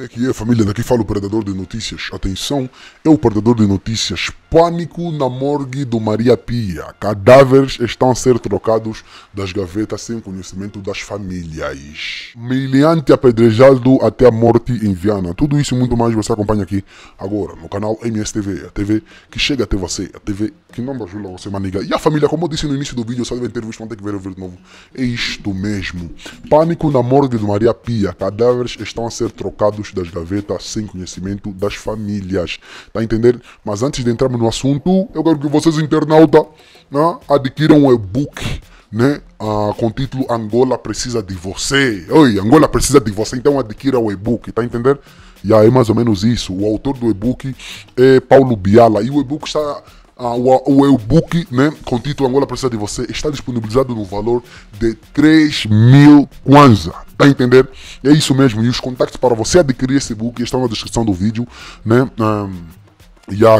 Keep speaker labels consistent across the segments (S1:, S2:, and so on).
S1: Como é que é, família? Daqui fala o Predador de Notícias. Atenção, é o Predador de Notícias. Pânico na morgue do Maria Pia. Cadáveres estão a ser trocados das gavetas sem conhecimento das famílias. Miliante apedrejado até a morte em Viana. Tudo isso e muito mais você acompanha aqui agora no canal MSTV. A TV que chega até você. A TV que não ajuda você, maniga. E a família, como eu disse no início do vídeo, só devem ter visto, vão ter que ver o vídeo novo. É isto mesmo. Pânico na morgue do Maria Pia. Cadáveres estão a ser trocados das gavetas, sem conhecimento das famílias. Tá entendendo? entender? Mas antes de entrarmos no assunto, eu quero que vocês, internauta, né, adquiram um e-book né? Ah, com o título Angola precisa de você. Oi, Angola precisa de você, então adquira o e-book, tá entendendo? E aí é mais ou menos isso. O autor do e-book é Paulo Biala e o e-book está o, e-book né, com título Angola Precisa de Você está disponibilizado no valor de 3 mil kwanza. Tá entendendo? entender? É isso mesmo. E os contatos para você adquirir esse book estão na descrição do vídeo. Né? Um,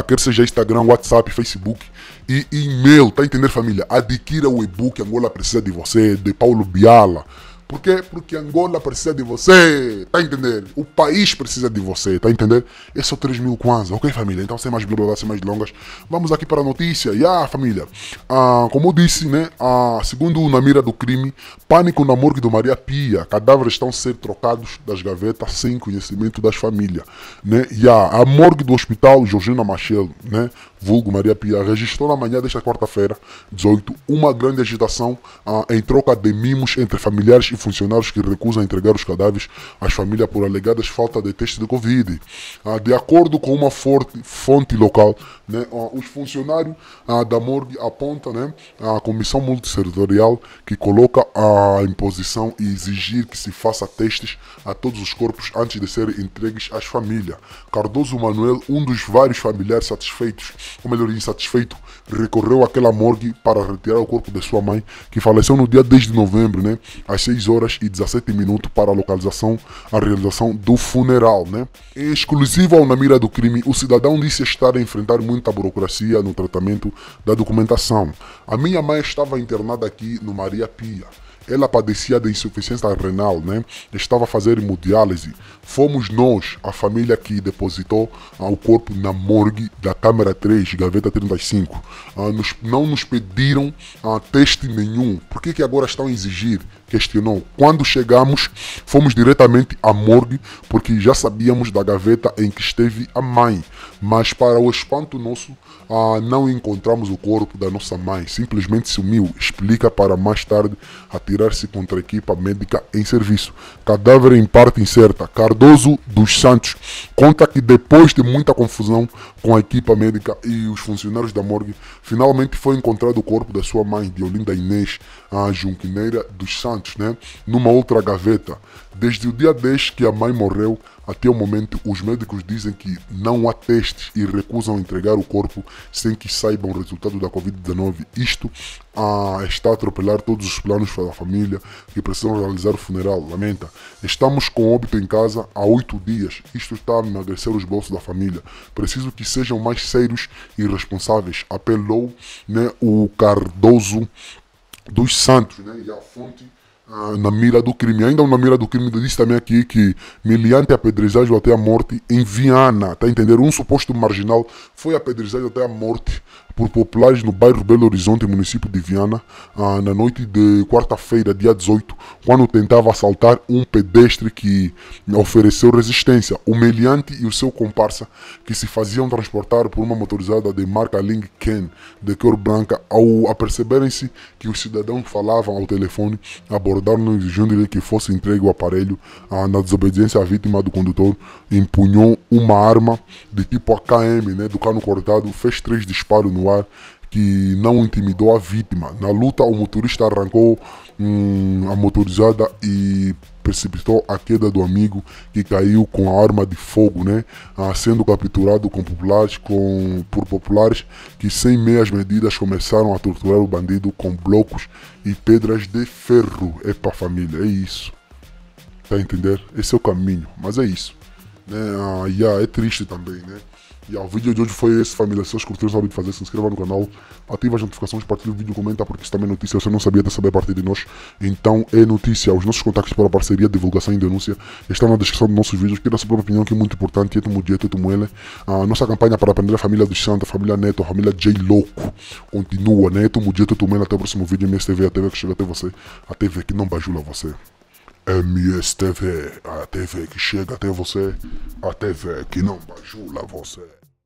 S1: quer seja Instagram, WhatsApp, Facebook e e-mail, tá entendendo família? Adquira o e-book Angola Precisa de Você, de Paulo Biala. Por quê? Porque Angola precisa de você, tá entendendo? O país precisa de você, tá entendendo? Esse é só 3 mil kwanza, ok família? Então sem mais blá blá blá, sem mais longas, vamos aqui para a notícia. E ah, família, ah, como eu disse, né, ah, segundo na mira do crime, pânico na morgue do Maria Pia, cadáveres estão sendo trocados das gavetas sem conhecimento das famílias, né? E ah, a morgue do hospital Georgina Machel, né, vulgo Maria Pia, registrou na manhã desta quarta-feira, 18, uma grande agitação ah, em troca de mimos entre familiares e funcionários que recusam entregar os cadáveres às famílias por alegadas falta de teste de Covid. Ah, de acordo com uma fonte local, né? Ah, os funcionários ah, da morgue apontam né, a comissão multissetorial que coloca a imposição e exigir que se faça testes a todos os corpos antes de serem entregues às famílias. Cardoso Manuel, um dos vários familiares satisfeitos, ou melhor, insatisfeito, recorreu àquela morgue para retirar o corpo de sua mãe, que faleceu no dia 10 de novembro, né, às 6 horas e 17 minutos, para a localização, a realização do funeral. Né. ao Na do Crime, o cidadão disse estar a enfrentar muito muita burocracia no tratamento da documentação. A minha mãe estava internada aqui no Maria Pia. Ela padecia de insuficiência renal, né? Estava a fazer hemodiálise. Fomos nós, a família que depositou ah, o corpo na morgue da Câmara 3, Gaveta 35. Ah, nos, não nos pediram ah, teste nenhum. Por que, que agora estão a exigir? questionou. Quando chegamos, fomos diretamente à morgue, porque já sabíamos da gaveta em que esteve a mãe. Mas, para o espanto nosso, ah, não encontramos o corpo da nossa mãe. Simplesmente sumiu. Explica para mais tarde atirar-se contra a equipa médica em serviço. Cadáver em parte incerta. Cardoso dos Santos conta que depois de muita confusão com a equipa médica e os funcionários da morgue, finalmente foi encontrado o corpo da sua mãe, de Olinda Inês, a Junquineira dos Santos antes, né? Numa outra gaveta. Desde o dia 10 que a mãe morreu até o momento, os médicos dizem que não há testes e recusam entregar o corpo sem que saibam o resultado da Covid-19. Isto ah, está a atropelar todos os planos para a família que precisam realizar o funeral. Lamenta. Estamos com óbito em casa há oito dias. Isto está a emagrecer os bolsos da família. Preciso que sejam mais sérios e responsáveis. Apelou né, o Cardoso dos Santos né, e a fonte ah, na mira do crime. Ainda na mira do crime diz também aqui que miliante apedrejado até a morte em Viana, tá entendendo? Um suposto marginal foi apedrejado até a morte por populares no bairro Belo Horizonte, município de Viana, ah, na noite de quarta-feira, dia 18, quando tentava assaltar um pedestre que ofereceu resistência. O meliante e o seu comparsa, que se faziam transportar por uma motorizada de marca Ling Ken, de cor branca, ao aperceberem-se que os cidadãos falavam ao telefone, abordaram-no exigindo-lhe que fosse entregue o aparelho. Ah, na desobediência, a vítima do condutor empunhou uma arma de tipo AKM, né, do cano cortado, fez três disparos no ar que não intimidou a vítima. Na luta, o motorista arrancou hum, a motorizada e precipitou a queda do amigo que caiu com a arma de fogo, né? Ah, sendo capturado com populares, com, por populares que sem meias medidas começaram a torturar o bandido com blocos e pedras de ferro. É para família, é isso. Tá entender? Esse é o caminho, mas é isso. Né? Ah, yeah, é triste também, né? E o vídeo de hoje foi esse, família. Se vocês curtiram, sabem o que fazer. Se inscreva no canal, ativa as notificações, partilhe o vídeo, comenta, porque isso também é notícia. Você não sabia até saber a partir de nós. Então é notícia. Os nossos contactos para parceria, divulgação e denúncia estão na descrição dos nossos vídeos. Queira a sua própria opinião, que é muito importante. Eu tomo dia, eu tomo ele. A nossa campanha para aprender a família dos Santos, a família Neto, a família J Louco, continua, né? Eu tomo dia, eu Até o próximo vídeo. MSTV, a TV que chega até você. A TV que não bajula você. MSTV, a TV que chega até você, a TV que não bajula você.